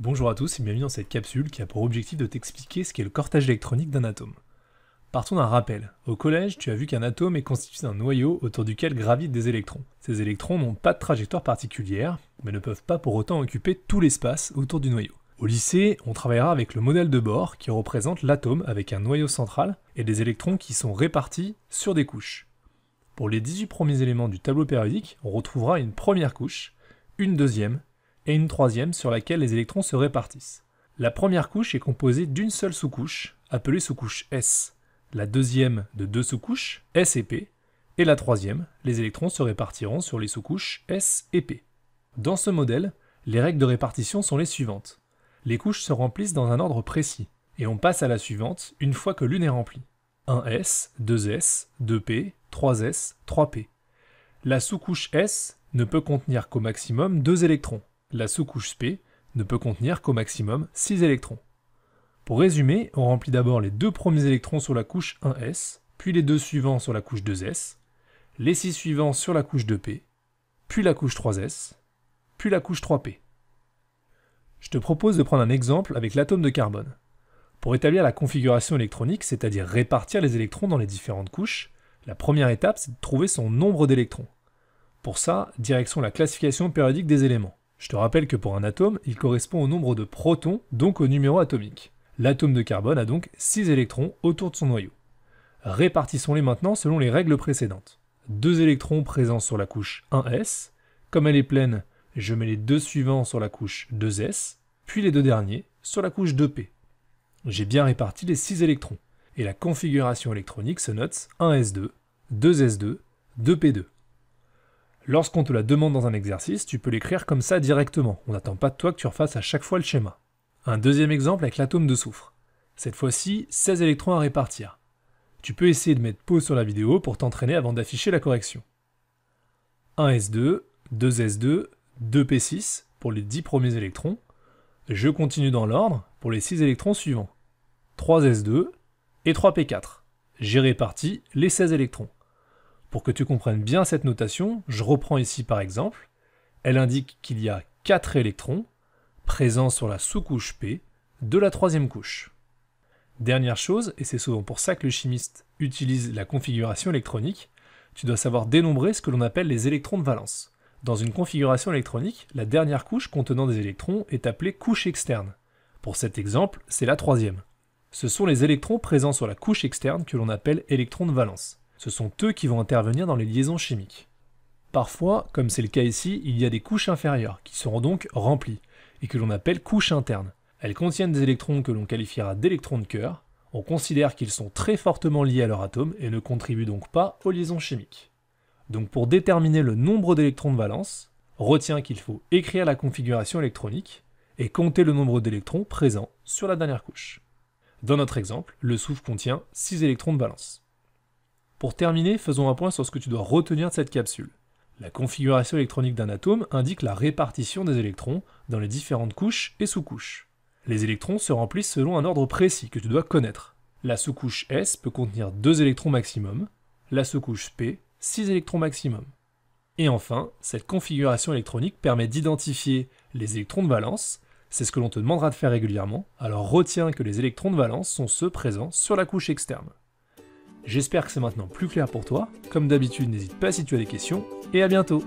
Bonjour à tous et bienvenue dans cette capsule qui a pour objectif de t'expliquer ce qu'est le cortège électronique d'un atome. Partons d'un rappel. Au collège, tu as vu qu'un atome est constitué d'un noyau autour duquel gravitent des électrons. Ces électrons n'ont pas de trajectoire particulière, mais ne peuvent pas pour autant occuper tout l'espace autour du noyau. Au lycée, on travaillera avec le modèle de Bohr qui représente l'atome avec un noyau central et des électrons qui sont répartis sur des couches. Pour les 18 premiers éléments du tableau périodique, on retrouvera une première couche, une deuxième et une troisième sur laquelle les électrons se répartissent. La première couche est composée d'une seule sous-couche, appelée sous-couche S, la deuxième de deux sous-couches, S et P, et la troisième, les électrons se répartiront sur les sous-couches S et P. Dans ce modèle, les règles de répartition sont les suivantes. Les couches se remplissent dans un ordre précis, et on passe à la suivante une fois que l'une est remplie. 1S, 2S, 2P, 3S, 3P. La sous-couche S ne peut contenir qu'au maximum deux électrons, la sous-couche p ne peut contenir qu'au maximum 6 électrons. Pour résumer, on remplit d'abord les deux premiers électrons sur la couche 1s, puis les deux suivants sur la couche 2s, les 6 suivants sur la couche 2p, puis la couche 3s, puis la couche 3p. Je te propose de prendre un exemple avec l'atome de carbone. Pour établir la configuration électronique, c'est-à-dire répartir les électrons dans les différentes couches, la première étape c'est de trouver son nombre d'électrons. Pour ça, direction la classification périodique des éléments. Je te rappelle que pour un atome, il correspond au nombre de protons, donc au numéro atomique. L'atome de carbone a donc 6 électrons autour de son noyau. Répartissons-les maintenant selon les règles précédentes. 2 électrons présents sur la couche 1s, comme elle est pleine, je mets les deux suivants sur la couche 2s, puis les deux derniers sur la couche 2p. J'ai bien réparti les 6 électrons, et la configuration électronique se note 1s2, 2s2, 2p2. Lorsqu'on te la demande dans un exercice, tu peux l'écrire comme ça directement. On n'attend pas de toi que tu refasses à chaque fois le schéma. Un deuxième exemple avec l'atome de soufre. Cette fois-ci, 16 électrons à répartir. Tu peux essayer de mettre pause sur la vidéo pour t'entraîner avant d'afficher la correction. 1s2, 2s2, 2p6 pour les 10 premiers électrons. Je continue dans l'ordre pour les 6 électrons suivants. 3s2 et 3p4. J'ai réparti les 16 électrons. Pour que tu comprennes bien cette notation, je reprends ici par exemple. Elle indique qu'il y a 4 électrons présents sur la sous-couche P de la troisième couche. Dernière chose, et c'est souvent pour ça que le chimiste utilise la configuration électronique, tu dois savoir dénombrer ce que l'on appelle les électrons de valence. Dans une configuration électronique, la dernière couche contenant des électrons est appelée couche externe. Pour cet exemple, c'est la troisième. Ce sont les électrons présents sur la couche externe que l'on appelle électrons de valence. Ce sont eux qui vont intervenir dans les liaisons chimiques. Parfois, comme c'est le cas ici, il y a des couches inférieures, qui seront donc remplies, et que l'on appelle couches internes. Elles contiennent des électrons que l'on qualifiera d'électrons de cœur, on considère qu'ils sont très fortement liés à leur atome et ne contribuent donc pas aux liaisons chimiques. Donc pour déterminer le nombre d'électrons de valence, retiens qu'il faut écrire la configuration électronique et compter le nombre d'électrons présents sur la dernière couche. Dans notre exemple, le soufre contient 6 électrons de valence. Pour terminer, faisons un point sur ce que tu dois retenir de cette capsule. La configuration électronique d'un atome indique la répartition des électrons dans les différentes couches et sous-couches. Les électrons se remplissent selon un ordre précis que tu dois connaître. La sous-couche S peut contenir 2 électrons maximum, la sous-couche P 6 électrons maximum. Et enfin, cette configuration électronique permet d'identifier les électrons de valence, c'est ce que l'on te demandera de faire régulièrement, alors retiens que les électrons de valence sont ceux présents sur la couche externe. J'espère que c'est maintenant plus clair pour toi. Comme d'habitude, n'hésite pas si tu as des questions, et à bientôt